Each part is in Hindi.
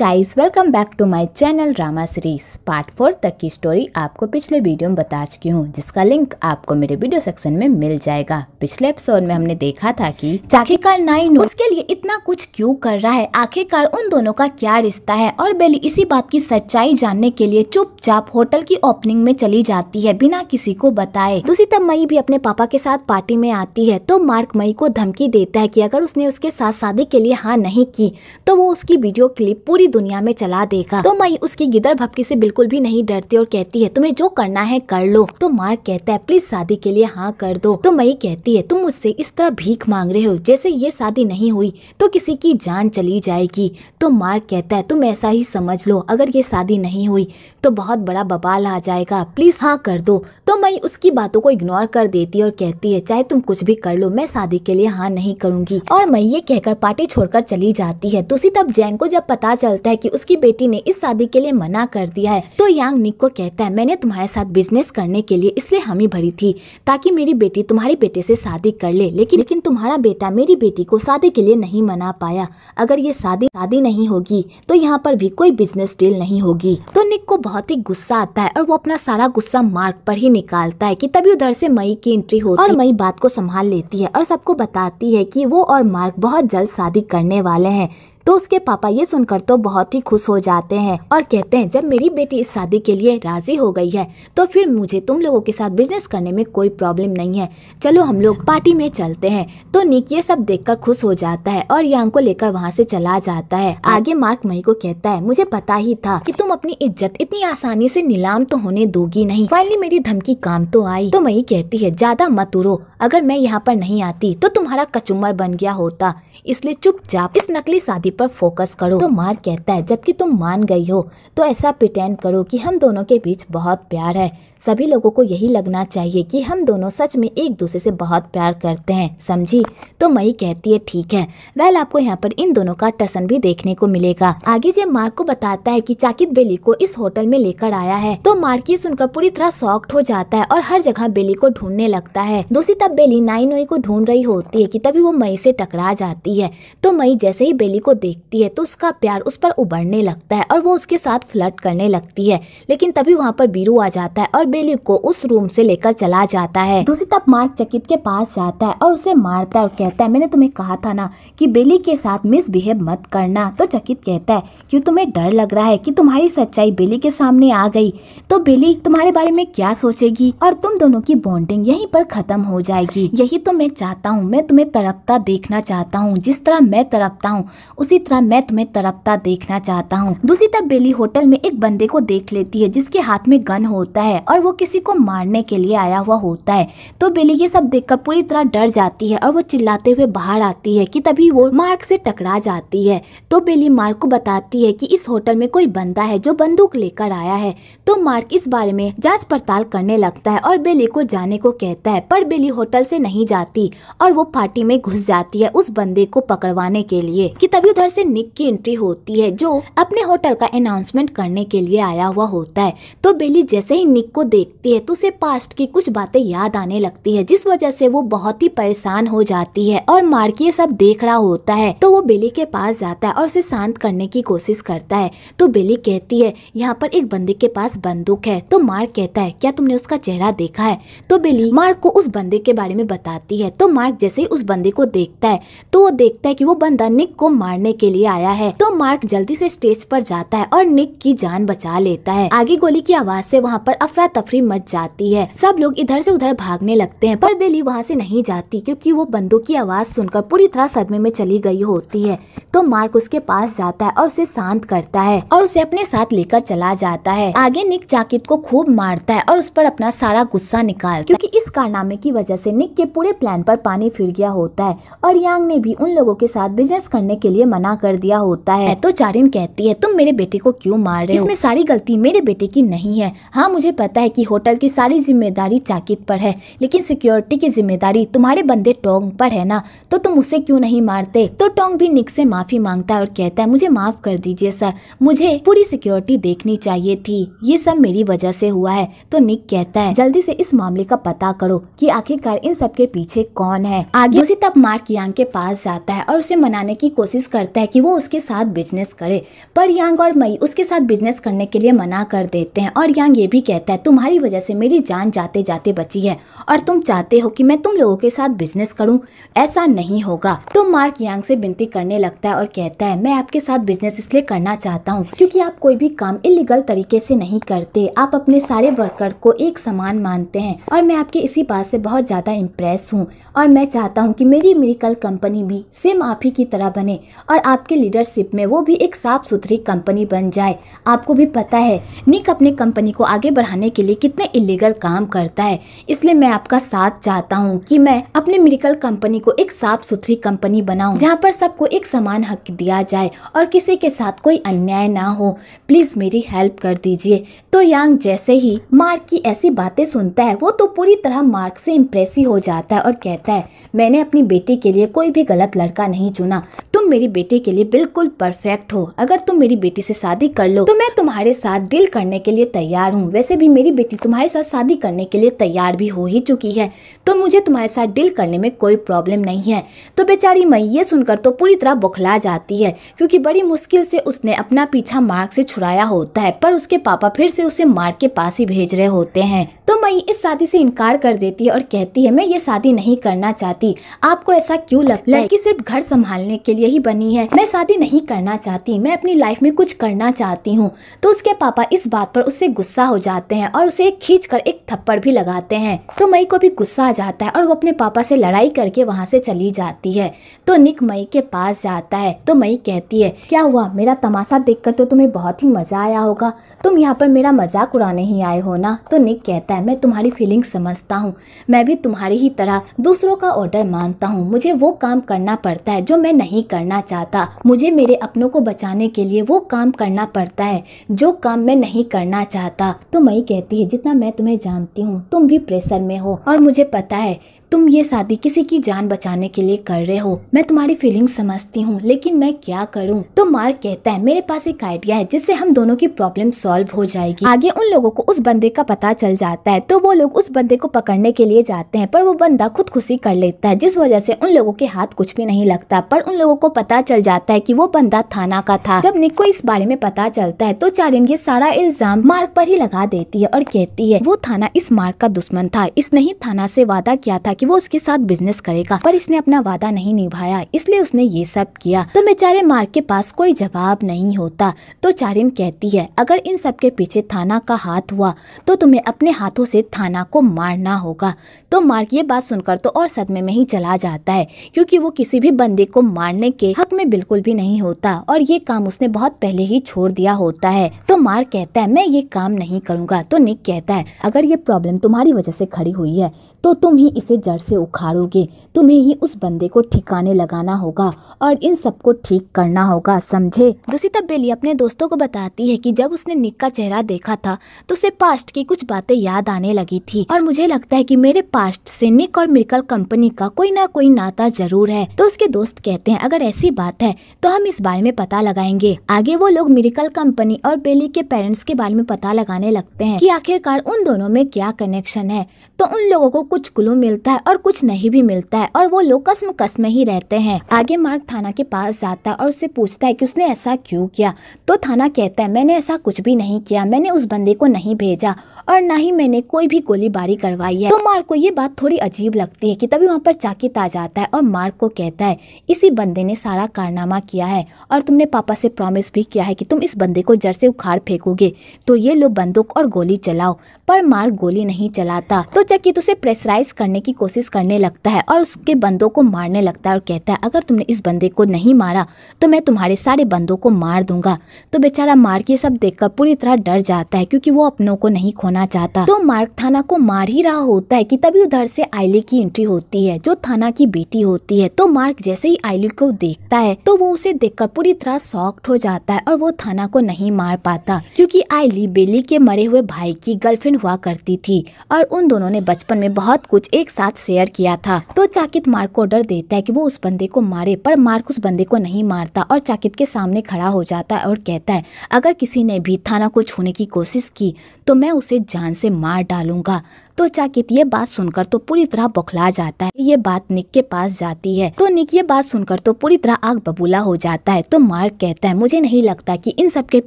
guys welcome back to my channel drama series part four तक की स्टोरी आपको पिछले वीडियो में बता चुकी हूँ जिसका लिंक आपको मेरे वीडियो सेक्शन में मिल जाएगा पिछले एपिसोड में हमने देखा था कि आखिरकार नाइन उसके लिए इतना कुछ क्यों कर रहा है आखिरकार उन दोनों का क्या रिश्ता है और बेली इसी बात की सच्चाई जानने के लिए चुपचाप होटल की ओपनिंग में चली जाती है बिना किसी को बताए दूसरी तब मई भी अपने पापा के साथ पार्टी में आती है तो मार्क मई को धमकी देता है की अगर उसने उसके साथ शादी के लिए हाँ नहीं की तो वो उसकी वीडियो क्लिप पूरी पूरी दुनिया में चला देगा तो मई उसकी गिदड़ भपकी से बिल्कुल भी नहीं डरती और कहती है तुम्हें जो करना है कर लो तो मार्क कहता है प्लीज शादी के लिए हाँ कर दो तो मई कहती है तुम मुझसे इस तरह भीख मांग रहे हो जैसे ये शादी नहीं हुई तो किसी की जान चली जाएगी तो मार्क कहता है तुम ऐसा ही समझ लो अगर ये शादी नहीं हुई तो बहुत बड़ा बबाल आ जाएगा प्लीज़ हाँ कर दो तो मई उसकी बातों को इग्नोर कर देती है और कहती है चाहे तुम कुछ भी कर लो मैं शादी के लिए हाँ नहीं करूंगी और मई ये कहकर पार्टी छोड़कर चली जाती है दूसरी तो तब जैन को जब पता चलता है की उसकी बेटी ने इस शादी के लिए मना कर दिया है तो यांग निक को कहता है मैंने तुम्हारे साथ बिजनेस करने के लिए इसलिए हमी भरी थी ताकि मेरी बेटी तुम्हारी बेटे ऐसी शादी कर ले लेकिन लेकिन तुम्हारा बेटा मेरी बेटी को शादी के लिए नहीं मना पाया अगर ये शादी शादी नहीं होगी तो यहाँ पर भी कोई बिजनेस डील नहीं होगी तो निक को बहुत ही गुस्सा आता है और वो अपना सारा गुस्सा मार्क पर ही निकालता है कि तभी उधर से मई की एंट्री होती है और मई बात को संभाल लेती है और सबको बताती है कि वो और मार्क बहुत जल्द शादी करने वाले हैं तो उसके पापा ये सुनकर तो बहुत ही खुश हो जाते हैं और कहते हैं जब मेरी बेटी इस शादी के लिए राजी हो गई है तो फिर मुझे तुम लोगों के साथ बिजनेस करने में कोई प्रॉब्लम नहीं है चलो हम लोग पार्टी में चलते हैं तो निक ये सब देखकर खुश हो जाता है और यांग को लेकर वहाँ से चला जाता है आगे मार्क मई को कहता है मुझे पता ही था कि तुम अपनी इज्जत इतनी आसानी से नीलाम तो होने दोगी नहीं फाइनली मेरी धमकी काम तो आई तो मई कहती है ज्यादा मत उड़ो अगर मैं यहाँ पर नहीं आती तो तुम्हारा कचुमर बन गया होता इसलिए चुपचाप इस नकली शादी पर फोकस करो तो मार कहता है जबकि तुम मान गई हो तो ऐसा प्रिटेंड करो कि हम दोनों के बीच बहुत प्यार है सभी लोगों को यही लगना चाहिए कि हम दोनों सच में एक दूसरे से बहुत प्यार करते हैं समझी तो मई कहती है ठीक है वेल आपको यहाँ पर इन दोनों का टसन भी देखने को मिलेगा आगे जब मार्क को बताता है की चाकिब बेली को इस होटल में लेकर आया है तो मार्क ये सुनकर पूरी तरह सॉक्ट हो जाता है और हर जगह बेली को ढूंढने लगता है दूसरी तब बेली नाई नोई को ढूंढ रही होती है की तभी वो मई से टकरा जाती है तो मई जैसे ही बेली को देखती है तो उसका प्यार उस पर उबड़ने लगता है और वो उसके साथ फ्लर्ट करने लगती है लेकिन तभी वहाँ पर बीरू आ जाता है और बेली को उस रूम से लेकर चला जाता है दूसरी तरफ मार्क चकित के पास जाता है और उसे मारता है और कहता है मैंने तुम्हें कहा था ना कि बेली के साथ मिसबिहेव मत करना तो चकित कहता है क्यों तुम्हें डर लग रहा है कि तुम्हारी सच्चाई बेली के सामने आ गई तो बेली तुम्हारे बारे में क्या सोचेगी और तुम दोनों की बॉन्डिंग यही पर खत्म हो जाएगी यही तो मैं चाहता हूँ मैं तुम्हें तरपता देखना चाहता हूँ जिस तरह मैं तरपता हूँ उसी तरह मैं तुम्हें तरपता देखना चाहता हूँ दूसरी तरफ बेली होटल में एक बंदे को देख लेती है जिसके हाथ में गन होता है और अगर वो किसी को मारने के लिए आया हुआ होता है तो बिली ये सब देखकर पूरी तरह डर जाती है और वो चिल्लाते हुए बाहर आती है कि तभी वो मार्क से टकरा जाती है तो बिली मार्क को बताती है कि इस होटल में कोई बंदा है जो बंदूक लेकर आया है तो मार्क इस बारे में जांच पड़ताल करने लगता है और बेली को जाने को कहता है पर बेली होटल से नहीं जाती और वो पार्टी में घुस जाती है उस बंदे को पकड़वाने के लिए कि तभी उधर से निक की एंट्री होती है जो अपने होटल का अनाउंसमेंट करने के लिए आया हुआ होता है तो बेली जैसे ही निक को देखती है तो उसे पास्ट की कुछ बातें याद आने लगती है जिस वजह से वो बहुत ही परेशान हो जाती है और मार्क ये सब देख रहा होता है तो वो बिली के पास जाता है और उसे शांत करने की कोशिश करता है तो बिली कहती है यहाँ पर एक बंदे के पास बंदूक है तो मार्क कहता है क्या तुमने उसका चेहरा देखा है तो बिली मार्क को उस बंदे के बारे में बताती है तो मार्क जैसे ही उस बंदे को देखता है तो वो देखता है की वो बंदा निक को मारने के लिए आया है तो मार्क जल्दी से स्टेज पर जाता है और निक की जान बचा लेता है आगे गोली की आवाज से वहाँ पर अफरा तफरी मच जाती है सब लोग इधर से उधर भागने लगते हैं पर बेली वहाँ से नहीं जाती क्योंकि वो बंदूक की आवाज़ सुनकर पूरी तरह सदमे में चली गई होती है तो मार्क उसके पास जाता है और उसे शांत करता है और उसे अपने साथ लेकर चला जाता है आगे निक जाकिद को खूब मारता है और उस पर अपना सारा गुस्सा निकाल क्योंकि इस कारनामे की वजह से निक के पूरे प्लान पर पानी फिर गया होता है और यांग ने भी उन लोगों के साथ बिजनेस करने के लिए मना कर दिया होता है तो चारिन कहती है तुम मेरे बेटे को क्यूँ मार रहे हो इसमें सारी गलती मेरे बेटे की नहीं है हाँ मुझे पता है कि होटल की सारी जिम्मेदारी चाकित पर है लेकिन सिक्योरिटी की जिम्मेदारी तुम्हारे बंदे टोंग पर है ना तो तुम उसे क्यों नहीं मारते तो टोंग भी निक से माफी मांगता है और कहता है मुझे माफ कर दीजिए सर मुझे पूरी सिक्योरिटी देखनी चाहिए थी ये सब मेरी वजह से हुआ है तो निक कहता है जल्दी से इस मामले का पता करो कि आखिरकार इन सब के पीछे कौन है आगे उसी तब मार्क यांग के पास जाता है और उसे मनाने की कोशिश करता है कि वो उसके साथ बिजनेस करे पर यांग और मई उसके साथ बिजनेस करने के लिए मना कर देते हैं और यांग ये भी कहता है तुम्हारी वजह से मेरी जान जाते जाते बची है और तुम चाहते हो कि मैं तुम लोगों के साथ बिजनेस करूं ऐसा नहीं होगा तो मार्क यांग से विनती करने लगता है और कहता है मैं आपके साथ बिजनेस इसलिए करना चाहता हूँ क्योंकि आप कोई भी काम इलीगल तरीके से नहीं करते आप अपने सारे वर्कर को एक समान मानते हैं और मैं आपकी इसी बात से बहुत ज्यादा इम्प्रेस हूँ और मैं चाहता हूँ की मेरी मेडिकल कंपनी भी सेम आप ही की तरह बने और आपके लीडरशिप में वो भी एक साफ सुथरी कंपनी बन जाए आपको भी पता है निक अपने कंपनी को आगे बढ़ाने के के लिए कितने इलीगल काम करता है इसलिए मैं आपका साथ चाहता हूँ कि मैं अपने मेडिकल कंपनी को एक साफ सुथरी कंपनी बनाऊँ जहाँ पर सबको एक समान हक दिया जाए और किसी के साथ कोई अन्याय ना हो प्लीज़ मेरी हेल्प कर दीजिए तो यांग जैसे ही मार्क की ऐसी बातें सुनता है वो तो पूरी तरह मार्क से इम्प्रेस हो जाता है और कहता है मैंने अपनी बेटी के लिए कोई भी गलत लड़का नहीं चुना तुम मेरी बेटी के लिए बिल्कुल परफेक्ट हो अगर तुम मेरी बेटी से शादी कर लो तो मैं तुम्हारे साथ डील करने के लिए तैयार हूँ वैसे भी मेरी मेरी बेटी तुम्हारे साथ शादी करने के लिए तैयार भी हो ही चुकी है तो मुझे तुम्हारे साथ डील करने में कोई प्रॉब्लम नहीं है तो बेचारी मई ये सुनकर तो पूरी तरह बौखला जाती है क्योंकि बड़ी मुश्किल से उसने अपना पीछा मार्ग से छुड़ाया होता है पर उसके पापा फिर से उसे मार्ग के पास ही भेज रहे होते हैं तो मई इस शादी से इनकार कर देती है और कहती है मैं ये शादी नहीं करना चाहती आपको ऐसा क्यों लगता है कि सिर्फ घर संभालने के लिए ही बनी है मैं शादी नहीं करना चाहती मैं अपनी लाइफ में कुछ करना चाहती हूँ तो उसके पापा इस बात पर उससे गुस्सा हो जाते हैं और और उसे एक खींच कर एक थप्पड़ भी लगाते हैं तो मई को भी गुस्सा आ जाता है और वो अपने पापा से लड़ाई करके वहाँ से चली जाती है तो निक मई के पास जाता है तो मई कहती है क्या हुआ मेरा तमाशा देख तो तुम्हें बहुत ही मजा आया होगा तुम यहाँ पर मेरा मजाक उड़ाने ही आए हो ना तो निक कहता है मैं तुम्हारी फीलिंग समझता हूँ मैं भी तुम्हारी ही तरह दूसरों का ऑर्डर मानता हूँ मुझे वो काम करना पड़ता है जो मैं नहीं करना चाहता मुझे मेरे अपनों को बचाने के लिए वो काम करना पड़ता है जो काम मैं नहीं करना चाहता तो मई कहती सकती है जितना मैं तुम्हें जानती हूँ तुम भी प्रेशर में हो और मुझे पता है तुम ये शादी किसी की जान बचाने के लिए कर रहे हो मैं तुम्हारी फीलिंग समझती हूँ लेकिन मैं क्या करूँ तो मार्क कहता है मेरे पास एक आइडिया है जिससे हम दोनों की प्रॉब्लम सॉल्व हो जाएगी आगे उन लोगों को उस बंदे का पता चल जाता है तो वो लोग उस बंदे को पकड़ने के लिए जाते हैं पर वो बंदा खुद खुशी कर लेता है जिस वजह से उन लोगों के हाथ कुछ भी नहीं लगता पर उन लोगों को पता चल जाता है की वो बंदा थाना का था जब निक को इस बारे में पता चलता है तो चारिन ये सारा इल्जाम मार्क पर ही लगा देती है और कहती है वो थाना इस मार्ग का दुश्मन था इसने ही थाना से वादा किया था कि वो उसके साथ बिजनेस करेगा पर इसने अपना वादा नहीं निभाया इसलिए उसने ये सब किया तो बेचारे मार्क के पास कोई जवाब नहीं होता तो चारिन कहती है अगर इन सब के पीछे थाना का हाथ हुआ तो तुम्हें अपने हाथों से थाना को मारना होगा तो मार्क ये बात सुनकर तो और सदमे में ही चला जाता है क्योंकि वो किसी भी बंदे को मारने के हक में बिल्कुल भी नहीं होता और ये काम उसने बहुत पहले ही छोड़ दिया होता है तो मार्क कहता है मैं ये काम नहीं करूँगा तो निक कहता है अगर ये प्रॉब्लम तुम्हारी वजह से खड़ी हुई है तो तुम ही इसे जड़ से उखाड़ोगे तुम्हें ही उस बंदे को ठिकाने लगाना होगा और इन सबको ठीक करना होगा समझे दूसरी तब बेली अपने दोस्तों को बताती है कि जब उसने निक का चेहरा देखा था तो उसे पास्ट की कुछ बातें याद आने लगी थी और मुझे लगता है कि मेरे पास्ट से निक और मिर्कल कंपनी का कोई ना कोई नाता जरूर है तो उसके दोस्त कहते हैं अगर ऐसी बात है तो हम इस बारे में पता लगाएंगे आगे वो लोग मिर्कल कंपनी और बेली के पेरेंट्स के बारे में पता लगाने लगते हैं कि आखिरकार उन दोनों में क्या कनेक्शन है तो उन लोगों को कुछ क्लू मिलता है और कुछ नहीं भी मिलता है और वो लोग कसम कसम ही रहते हैं आगे मार्क थाना के पास जाता है और उससे पूछता है कि उसने ऐसा क्यों किया तो थाना कहता है मैंने ऐसा कुछ भी नहीं किया मैंने उस बंदे को नहीं भेजा और ना ही मैंने कोई भी गोलीबारी करवाई है तो मार्क को ये बात थोड़ी अजीब लगती है कि तभी वहाँ पर चाकित आ जाता है और मार्क को कहता है इसी बंदे ने सारा कारनामा किया है और तुमने पापा से प्रॉमिस भी किया है कि तुम इस बंदे को जड़ से उखाड़ फेंकोगे तो ये लो बंदूक और गोली चलाओ पर मार्क गोली नहीं चलाता तो चकित उसे प्रेसराइज करने की कोशिश करने लगता है और उसके बंदों को मारने लगता है और कहता है अगर तुमने इस बंदे को नहीं मारा तो मैं तुम्हारे सारे बंदों को मार दूंगा तो बेचारा मार्क ये सब देखकर पूरी तरह डर जाता है क्योंकि वो अपनों को नहीं खोना होना चाहता तो मार्क थाना को मार ही रहा होता है कि तभी उधर से आयली की एंट्री होती है जो थाना की बेटी होती है तो मार्क जैसे ही आयली को देखता है तो वो उसे देखकर पूरी तरह सॉक्ट हो जाता है और वो थाना को नहीं मार पाता क्योंकि आयली बेली के मरे हुए भाई की गर्लफ्रेंड हुआ करती थी और उन दोनों ने बचपन में बहुत कुछ एक साथ शेयर किया था तो चाकित मार्क को ऑर्डर देता है की वो उस बंदे को मारे पर मार्क उस बंदे को नहीं मारता और चाकित के सामने खड़ा हो जाता है और कहता है अगर किसी ने भी थाना को छूने की कोशिश की तो मैं उसे जान से मार डालूंगा तो चाकित ये बात सुनकर तो पूरी तरह बौखला जाता है ये बात निक के पास जाती है तो निक ये बात सुनकर तो पूरी तरह आग बबूला हो जाता है तो मार्क कहता है मुझे नहीं लगता कि इन सब के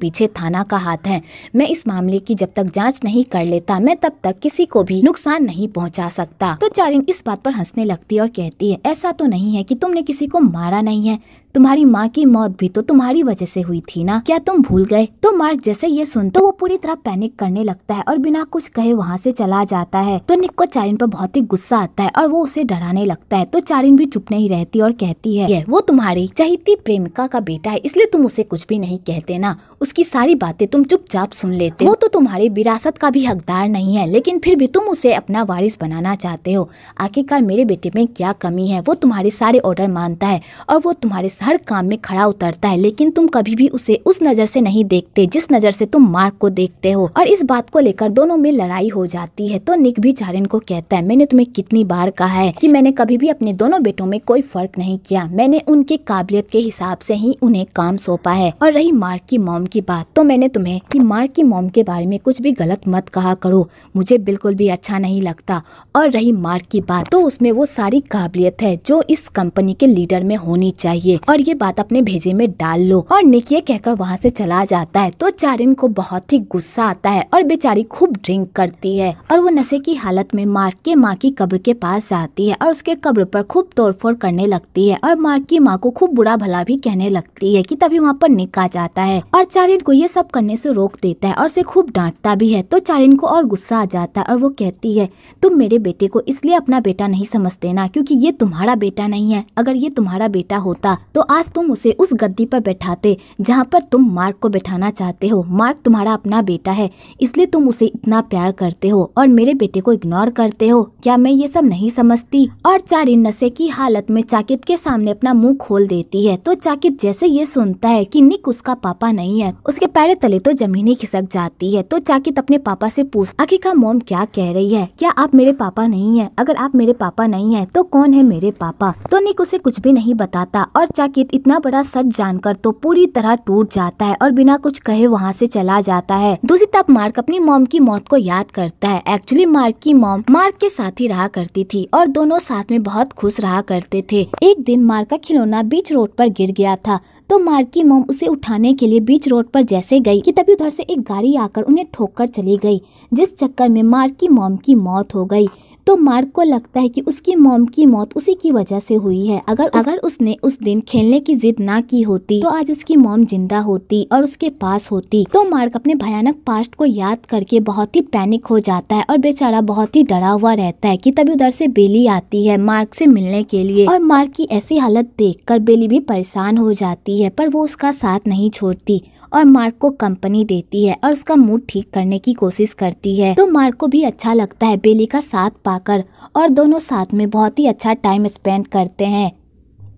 पीछे थाना का हाथ है मैं इस मामले की जब तक जांच नहीं कर लेता मैं तब तक किसी को भी नुकसान नहीं पहुंचा सकता तो चारिन इस बात पर हंसने लगती है और कहती है ऐसा तो नहीं है की तुमने किसी को मारा नहीं है तुम्हारी माँ की मौत भी तो तुम्हारी वजह से हुई थी ना क्या तुम भूल गए तो मार्क जैसे ये सुनते तो वो पूरी तरह पैनिक करने लगता है और बिना कुछ कहे वहाँ से चला जाता है तो निक को चारिन पर बहुत ही गुस्सा आता है और वो उसे डराने लगता है तो चारिन भी चुप नहीं रहती और कहती है ये वो तुम्हारी चाहती प्रेमिका का बेटा है इसलिए तुम उसे कुछ भी नहीं कहते ना उसकी सारी बातें तुम चुपचाप सुन लेते वो तो तुम्हारी विरासत का भी हकदार नहीं है लेकिन फिर भी तुम उसे अपना वारिस बनाना चाहते हो आखिरकार मेरे बेटे में क्या कमी है वो तुम्हारे सारे ऑर्डर मानता है और वो तुम्हारे हर काम में खड़ा उतरता है लेकिन तुम कभी भी उसे उस नज़र से नहीं देखते जिस नज़र से तुम मार्क को देखते हो और इस बात को लेकर दोनों में लड़ाई हो जाती है तो निक भी चारिन को कहता है मैंने तुम्हें कितनी बार कहा है कि मैंने कभी भी अपने दोनों बेटों में कोई फर्क नहीं किया मैंने उनकी काबिलियत के हिसाब से ही उन्हें काम सौंपा है और रही मार्क की मोम की बात तो मैंने तुम्हें की मार्क की मोम के बारे में कुछ भी गलत मत कहा करो मुझे बिल्कुल भी अच्छा नहीं लगता और रही मार्क की बात तो उसमें वो सारी काबिलियत है जो इस कंपनी के लीडर में होनी चाहिए और ये बात अपने भेजे में डाल लो और निक ये कहकर वहाँ से चला जाता है तो चारिन को बहुत ही गुस्सा आता है और बेचारी खूब ड्रिंक करती है और वो नशे की हालत में मार्क के माँ की कब्र के पास जाती है और उसके कब्र पर खूब तोड़फोड़ करने लगती है और मार्क की माँ को खूब बुरा भला भी कहने लगती है की तभी वहाँ पर निक आ जाता है और चारिन को ये सब करने से रोक देता है और उसे खूब डांटता भी है तो चारिन को और गुस्सा आ जाता है और वो कहती है तुम मेरे बेटे को इसलिए अपना बेटा नहीं समझते ना क्योंकि ये तुम्हारा बेटा नहीं है अगर ये तुम्हारा बेटा होता तो आज तुम उसे उस गद्दी पर बैठाते जहाँ पर तुम मार्क को बैठाना चाहते हो मार्क तुम्हारा अपना बेटा है इसलिए तुम उसे इतना प्यार करते हो और मेरे बेटे को इग्नोर करते हो क्या मैं ये सब नहीं समझती और चारिन नशे की हालत में चाकित के सामने अपना मुंह खोल देती है तो चाकित जैसे ये सुनता है कि निक उसका पापा नहीं है उसके पैर तले तो जमीन ही खिसक जाती है तो चाकित अपने पापा ऐसी पूछ आखिरकार मोम क्या कह रही है क्या आप मेरे पापा नहीं है अगर आप मेरे पापा नहीं है तो कौन है मेरे पापा तो निक उसे कुछ भी नहीं बताता और चाकित साकेत इतना बड़ा सच जानकर तो पूरी तरह टूट जाता है और बिना कुछ कहे वहाँ से चला जाता है दूसरी तरफ मार्क अपनी मोम की मौत को याद करता है एक्चुअली मार्क की मोम मार्क के साथ ही रहा करती थी और दोनों साथ में बहुत खुश रहा करते थे एक दिन मार्क का खिलौना बीच रोड पर गिर गया था तो मार्क की मोम उसे उठाने के लिए बीच रोड पर जैसे गई कि तभी उधर से एक गाड़ी आकर उन्हें ठोक कर चली गई जिस चक्कर में मार्क की मोम की मौत हो गई तो मार्क को लगता है कि उसकी मोम की मौत उसी की वजह से हुई है अगर उस, अगर उसने उस दिन खेलने की जिद ना की होती तो आज उसकी मोम जिंदा होती और उसके पास होती तो मार्क अपने भयानक पास्ट को याद करके बहुत ही पैनिक हो जाता है और बेचारा बहुत ही डरा हुआ रहता है की तभी उधर से बेली आती है मार्क से मिलने के लिए और मार्क की ऐसी हालत देख बेली भी परेशान हो जाती है पर वो उसका साथ नहीं छोड़ती और मार्क को कंपनी देती है और उसका मूड ठीक करने की कोशिश करती है तो मार्क को भी अच्छा लगता है बेली का साथ पाकर और दोनों साथ में बहुत ही अच्छा टाइम स्पेंड करते हैं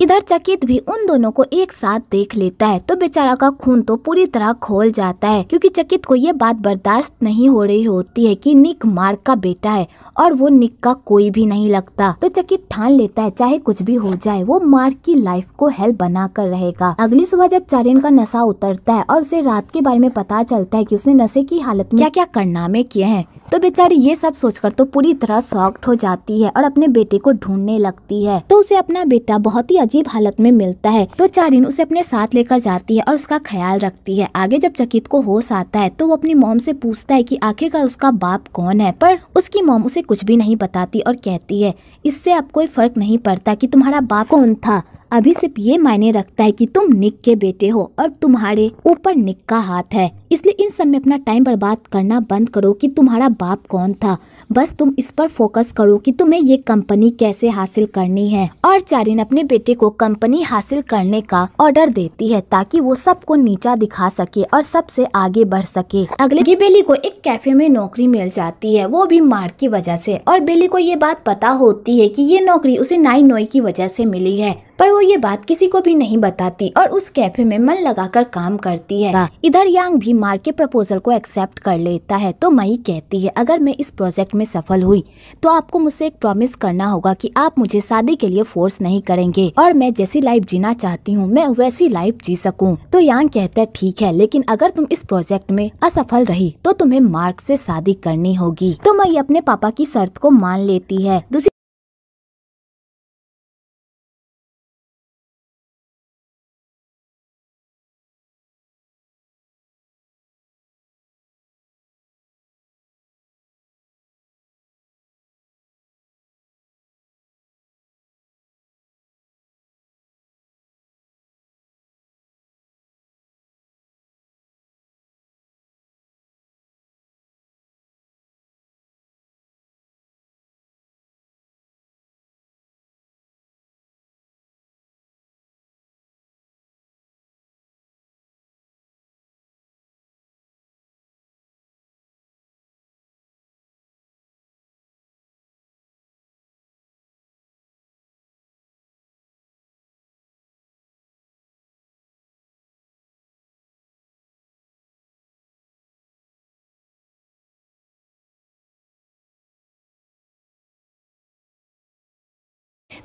इधर चकित भी उन दोनों को एक साथ देख लेता है तो बेचारा का खून तो पूरी तरह खोल जाता है क्योंकि चकित को ये बात बर्दाश्त नहीं हो रही होती है कि निक मार्क का बेटा है और वो निक का कोई भी नहीं लगता तो चकित ठान लेता है चाहे कुछ भी हो जाए वो मार्क की लाइफ को हेल बना कर रहेगा अगली सुबह जब चारिन का नशा उतरता है और उसे रात के बारे में पता चलता है की उसने नशे की हालत में क्या क्या करनामे किए हैं तो बेचारी ये सब सोचकर तो पूरी तरह सॉफ्ट हो जाती है और अपने बेटे को ढूंढने लगती है तो उसे अपना बेटा बहुत ही अजीब हालत में मिलता है तो चारिन उसे अपने साथ लेकर जाती है और उसका ख्याल रखती है आगे जब चकित को होश आता है तो वो अपनी मोम से पूछता है कि आखिरकार उसका बाप कौन है पर उसकी मोम उसे कुछ भी नहीं बताती और कहती है इससे अब कोई फर्क नहीं पड़ता कि तुम्हारा बाप कौन था अभी सिर्फ ये मायने रखता है कि तुम निक के बेटे हो और तुम्हारे ऊपर निक का हाथ है इसलिए इन सब में अपना टाइम बर्बाद करना बंद करो कि तुम्हारा बाप कौन था बस तुम इस पर फोकस करो कि तुम्हें ये कंपनी कैसे हासिल करनी है और चारिन अपने बेटे को कंपनी हासिल करने का ऑर्डर देती है ताकि वो सबको नीचा दिखा सके और सबसे आगे बढ़ सके अगले की बेली को एक कैफे में नौकरी मिल जाती है वो भी मार की वजह से और बेली को ये बात पता होती है कि ये नौकरी उसे नाई नोई की वजह से मिली है पर वो ये बात किसी को भी नहीं बताती और उस कैफे में मन लगाकर काम करती है इधर यांग भी मार के प्रपोजल को एक्सेप्ट कर लेता है तो मई कहती है अगर मैं इस प्रोजेक्ट में सफल हुई तो आपको मुझसे एक प्रॉमिस करना होगा कि आप मुझे शादी के लिए फोर्स नहीं करेंगे और मैं जैसी लाइफ जीना चाहती हूँ मैं वैसी लाइफ जी सकूँ तो यांग कहते हैं ठीक है लेकिन अगर तुम इस प्रोजेक्ट में असफल रही तो तुम्हें मार्क ऐसी शादी करनी होगी तो मई अपने पापा की शर्त को मान लेती है दूसरी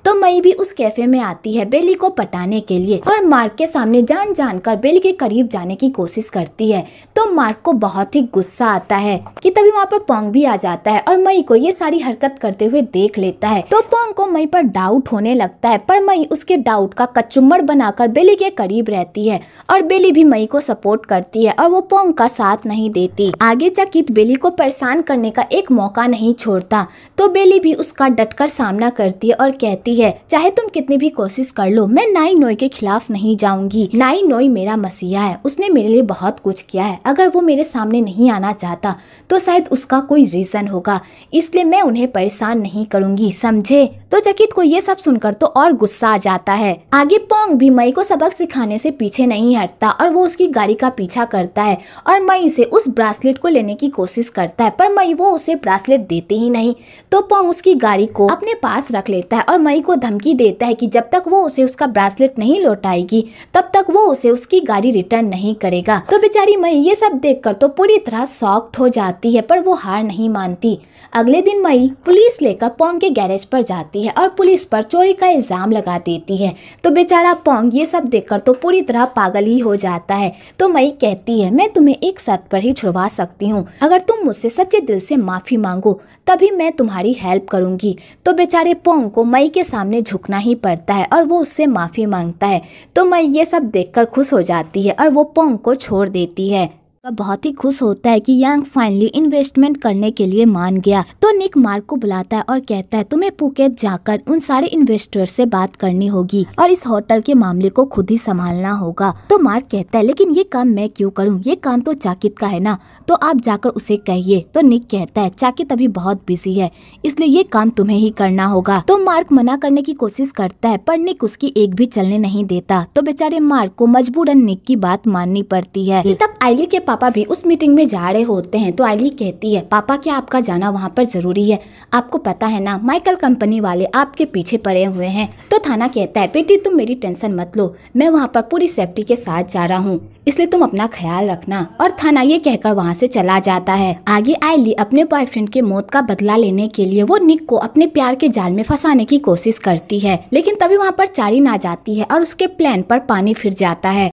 तो मई भी उस कैफे में आती है बेली को पटाने के लिए और मार्क के सामने जान जान कर बेली के करीब जाने की कोशिश करती है तो मार्क को बहुत ही गुस्सा आता है कि तभी वहाँ पर पोंग भी आ जाता है और मई को ये सारी हरकत करते हुए देख लेता है तो पोंग को मई पर डाउट होने लगता है पर मई उसके डाउट का कचुम्बर बनाकर बेली के करीब रहती है और बेली भी मई को सपोर्ट करती है और वो पोंग का साथ नहीं देती आगे चकित बेली को परेशान करने का एक मौका नहीं छोड़ता तो बेली भी उसका डटकर सामना करती है और कहती है है चाहे तुम कितनी भी कोशिश कर लो मैं नाई नोई के खिलाफ नहीं जाऊंगी नाई नोई मेरा मसीहा है उसने मेरे लिए बहुत कुछ किया है अगर वो मेरे सामने नहीं आना चाहता तो शायद उसका कोई रीजन होगा इसलिए मैं उन्हें परेशान नहीं करूंगी समझे तो चकित को ये सब सुनकर तो और गुस्सा आ जाता है आगे पोंग भी मई को सबक सिखाने से पीछे नहीं हटता और वो उसकी गाड़ी का पीछा करता है और मई से उस ब्रासलेट को लेने की कोशिश करता है पर मई वो उसे ब्रासलेट देते ही नहीं तो पोंग उसकी गाड़ी को अपने पास रख लेता है और मई को धमकी देता है कि जब तक वो उसे उसका ब्रेसलेट नहीं लौटाएगी तब तक वो उसे उसकी गाड़ी रिटर्न नहीं करेगा तो बेचारी मई ये सब देख तो पूरी तरह सॉफ्ट हो जाती है पर वो हार नहीं मानती अगले दिन मई पुलिस लेकर पोंग के गैरेज पर जाती है और पुलिस पर चोरी का इल्ज़ाम लगा देती है तो बेचारा पोंग ये सब देखकर तो पूरी तरह पागल ही हो जाता है तो मई कहती है मैं तुम्हें एक शर्त पर ही छुड़वा सकती हूँ अगर तुम मुझसे सच्चे दिल से माफ़ी मांगो तभी मैं तुम्हारी हेल्प करूंगी तो बेचारे पोंग को मई के साथ सामने झुकना ही पड़ता है और वो उससे माफ़ी मांगता है तो मैं ये सब देखकर खुश हो जाती है और वो पोंग को छोड़ देती है वह बहुत ही खुश होता है कि यंग फाइनली इन्वेस्टमेंट करने के लिए मान गया तो निक मार्क को बुलाता है और कहता है तुम्हें पुकेत जाकर उन सारे इन्वेस्टर से बात करनी होगी और इस होटल के मामले को खुद ही संभालना होगा तो मार्क कहता है लेकिन ये काम मैं क्यों करूँ ये काम तो चाकित का है ना तो आप जाकर उसे कहिए तो निक कहता है चाकित अभी बहुत बिजी है इसलिए ये काम तुम्हें ही करना होगा तो मार्क मना करने की कोशिश करता है पर निक उसकी एक भी चलने नहीं देता तो बेचारे मार्क को मजबूरन निक की बात माननी पड़ती है तब आइली के पापा पापा भी उस मीटिंग में जा रहे होते हैं तो आइली कहती है पापा क्या आपका जाना वहाँ पर ज़रूरी है आपको पता है ना माइकल कंपनी वाले आपके पीछे पड़े हुए हैं तो थाना कहता है बेटी तुम मेरी टेंशन मत लो मैं वहाँ पर पूरी सेफ्टी के साथ जा रहा हूँ इसलिए तुम अपना ख्याल रखना और थाना ये कहकर वहाँ से चला जाता है आगे आयली अपने बॉयफ्रेंड के मौत का बदला लेने के लिए वो निक को अपने प्यार के जाल में फंसाने की कोशिश करती है लेकिन तभी वहाँ पर चारिन आ जाती है और उसके प्लान पर पानी फिर जाता है